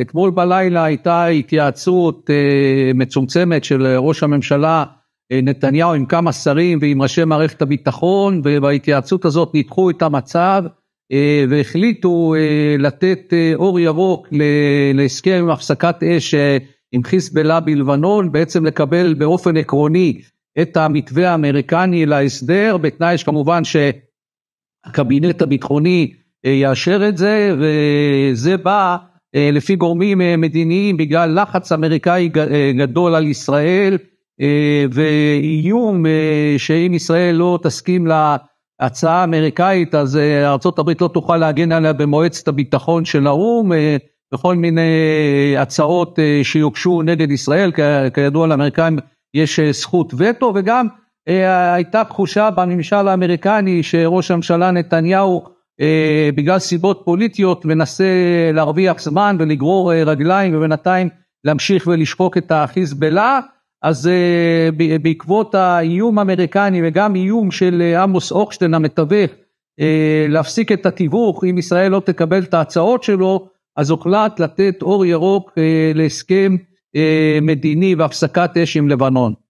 אתמול בלילה הייתה התייעצות אה, מצומצמת של ראש הממשלה אה, נתניהו עם כמה שרים ועם ראשי מערכת הביטחון, ובהתייעצות הזאת ניתחו את המצב אה, והחליטו לתת אור ירוק להסכם עם הפסקת אש עם חיזבאללה בלבנון, בעצם לקבל באופן עקרוני את המתווה האמריקני להסדר, בתנאי שכמובן שהקבינט הביטחוני יאשר את זה, וזה בא אה, לפי גורמים אה, מדיניים בגלל לחץ אמריקאי אה, גדול על ישראל ואיום שאם ישראל לא תסכים להצעה האמריקאית אז ארה"ב לא תוכל להגן עליה במועצת הביטחון של האו"ם וכל מיני הצעות שיוגשו נגד ישראל כידוע לאמריקאים יש זכות וטו וגם הייתה תחושה בממשל האמריקני שראש הממשלה נתניהו אה, בגלל סיבות פוליטיות מנסה להרוויח זמן ולגרור אה, רגליים ובינתיים להמשיך ולשחוק את החיזבאללה אז אה, בעקבות האיום האמריקני וגם איום של עמוס אוכשטיין המתווך להפסיק את התיווך אם ישראל לא תקבל את ההצעות שלו אז הוחלט לתת אור ירוק להסכם מדיני והפסקת אש עם לבנון.